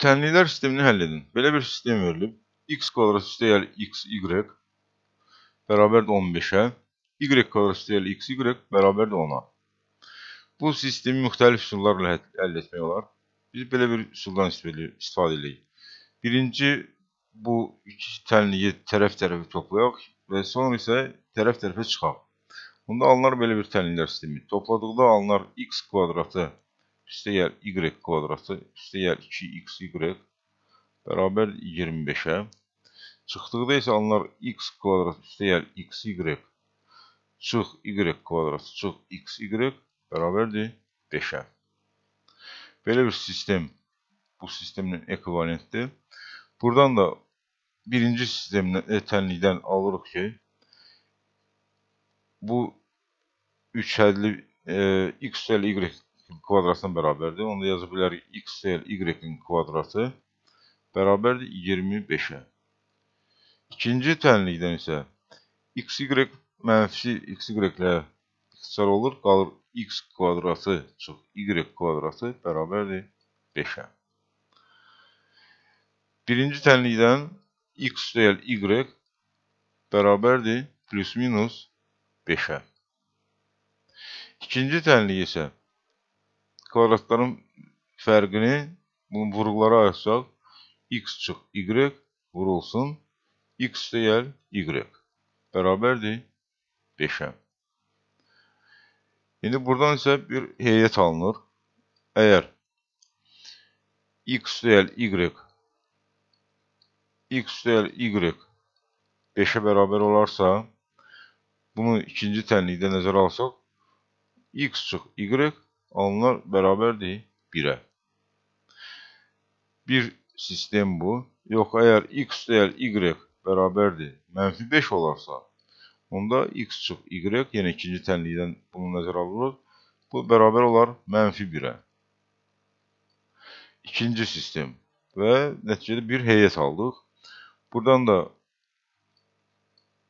tenliler sistemini halledin. Böyle bir sistem verilip x kvadrat üsteyel x y beraber de 15'e y kvadrat üsteyel x y beraber de 10'a. Bu sistemi müxtəlif üsullarla əldə etmək olar. Biz böyle bir üsuldan istifadə edirik. Birinci bu iki tənliyi tərəf-tərəfi toplayaq və sonra isə tərəf-tərəfə çıxaq. Onda alınar böyle bir tənliklər sistemi. Topladığında alınar x kvadratı üstəyər y kvadratı üstəyər 2xy bərabər 25-ə. Çıxdıqda isə alınar x kvadrat üstəyər xy çıx y kvadratı çıx xy bərabərdir 5-ə. Belə bir sistem bu sistemin ekvivalentdir. Buradan da birinci sistemdən e, tənlikdən alırıq ki, bu üç hədli e, x üzəli y kvadratına bərabərdir. Onda yaza bilərik x sel y-in kvadratı bərabərdir 25-ə. İkinci tənlikdən isə xy mənfisi xy ilə ixtisar olur. Qalır x kvadratı çox y kvadratı bərabərdir 5-ə. Birinci tənlikdən x deyil y bərabərdir plus minus 5-ə. İkinci tənlik isə kvadratların fergini bunu vurgulara ayırsak x çık y vurulsun. x değil y. Beraberdir 5'e. Şimdi buradan ise bir heyet alınır. Eğer x değil y x değil y 5'e beraber olarsa bunu ikinci tenlikdə nəzərə alsaq x çıx y onlar beraber değil, bire. Bir sistem bu. Yok eğer x değer y beraberdir. Mənfi 5 olarsa, onda x çıx y, yenə ikinci tənlikdən bunu nəzərə alırıq. Bu beraber olar mənfi 1 İkinci sistem ve neticede bir heyet aldık. Buradan da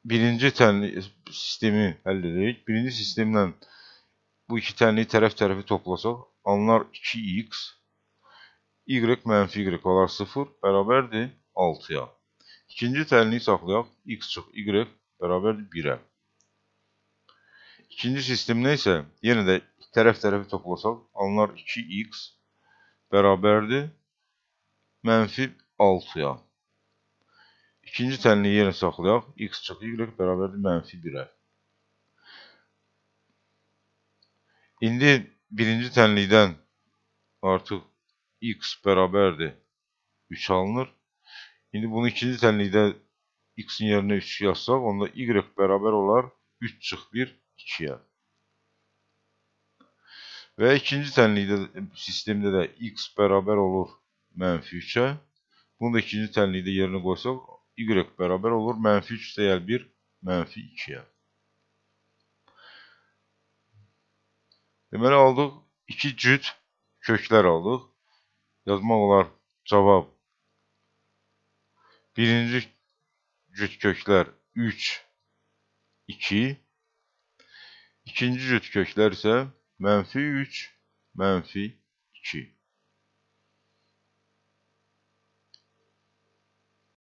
birinci tənlik sistemi həll edirik. Birinci sistemden. bu iki tənliyi tərəf-tərəfi toplasaq, anlar 2x, y mənfi y olar 0, bərabərdir 6-ya. İkinci tənliyi saxlayaq, x çox y bərabərdir 1-ə. İkinci sistemdə isə yenə də tərəf-tərəfi toplasaq, anlar 2x bərabərdir mənfi 6-ya. İkinci tənliyi yenə saxlayaq, x çox y bərabərdir mənfi 1-ə. İndi birinci tənlikdən artıq x bərabərdir 3 alınır. İndi bunu ikinci tənlikdə x-in yerinə 3 yazsaq, onda y bərabər olar 3 çıx 1, 2-yə. Və ikinci tənlikdə sistemdə də x bərabər olur mənfi 3-ə. Bunu da ikinci tənlikdə yerinə qoysaq, y bərabər olur mənfi 3 deyəl 1, mənfi 2-yə. Deməli aldıq 2 cüt köklər aldıq. Yazmaq olar cavab. Birinci cüt köklər 3, 2. İkinci cüt köklər isə mənfi 3, mənfi 2.